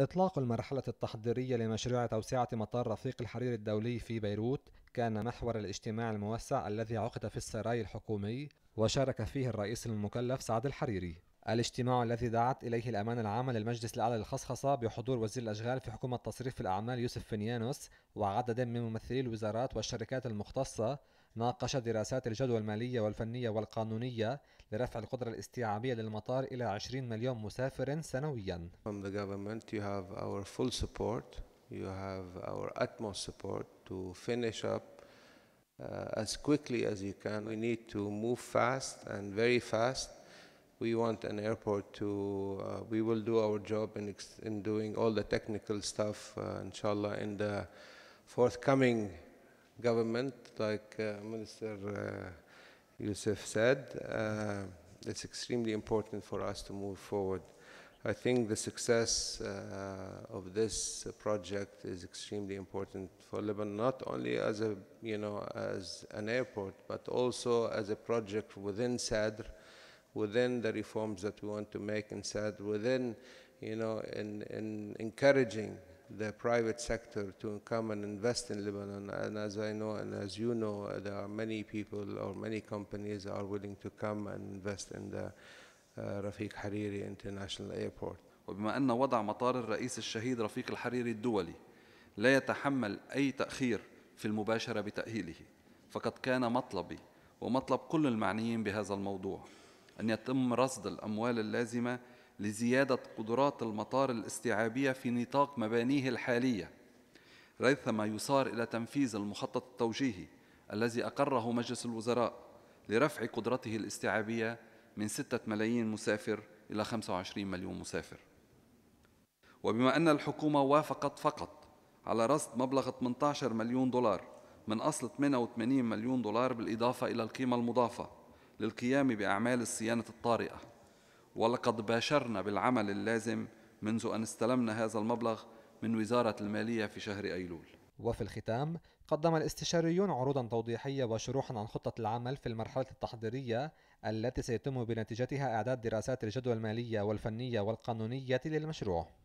إطلاق المرحلة التحضيرية لمشروع توسعة مطار رفيق الحرير الدولي في بيروت كان محور الاجتماع الموسع الذي عقد في السراي الحكومي وشارك فيه الرئيس المكلف سعد الحريري الاجتماع الذي دعت إليه الأمانة العامة للمجلس الأعلى للخصخصة بحضور وزير الأشغال في حكومة تصريف الأعمال يوسف فنيانوس وعدد من ممثلي الوزارات والشركات المختصة ناقش دراسات الجدوى المالية والفنية والقانونية لرفع القدرة الاستيعابية للمطار إلى 20 مليون مسافر سنويا. From the government you have our full support, you have our utmost support to finish up uh, as quickly as you can. We need to move fast and very fast. We want an airport to, uh, we will do our job in, ex- in doing all the technical stuff, uh, inshallah, in the forthcoming government, like uh, Minister uh, Youssef said, uh, it's extremely important for us to move forward. I think the success uh, of this project is extremely important for Lebanon, not only as a you know as an airport, but also as a project within Sadr, within the reforms that we want to make in Sadr, within you know in, in encouraging the private sector to come and invest in Lebanon. And as I know and as you know, there are many people or many companies are willing to come and invest in the uh, Rafiq Hariri International Airport. وبما أن وضع مطار الرئيس الشهيد رفيق الحريري الدولي لا يتحمل أي تأخير في المباشرة بتأهيله فقد كان مطلبي ومطلب كل المعنيين بهذا الموضوع أن يتم رصد الأموال اللازمة لزيادة قدرات المطار الاستيعابية في نطاق مبانيه الحالية ريثما يصار إلى تنفيذ المخطط التوجيهي الذي أقره مجلس الوزراء لرفع قدرته الاستيعابية من 6 ملايين مسافر إلى 25 مليون مسافر وبما أن الحكومة وافقت فقط على رصد مبلغ 18 مليون دولار من أصل 88 مليون دولار بالإضافة إلى القيمة المضافة للقيام بأعمال الصيانة الطارئة ولقد باشرنا بالعمل اللازم منذ أن استلمنا هذا المبلغ من وزارة المالية في شهر أيلول وفي الختام قدم الاستشاريون عروضا توضيحية وشروحا عن خطة العمل في المرحلة التحضيرية التي سيتم بنتيجتها إعداد دراسات الجدوى المالية والفنية والقانونية للمشروع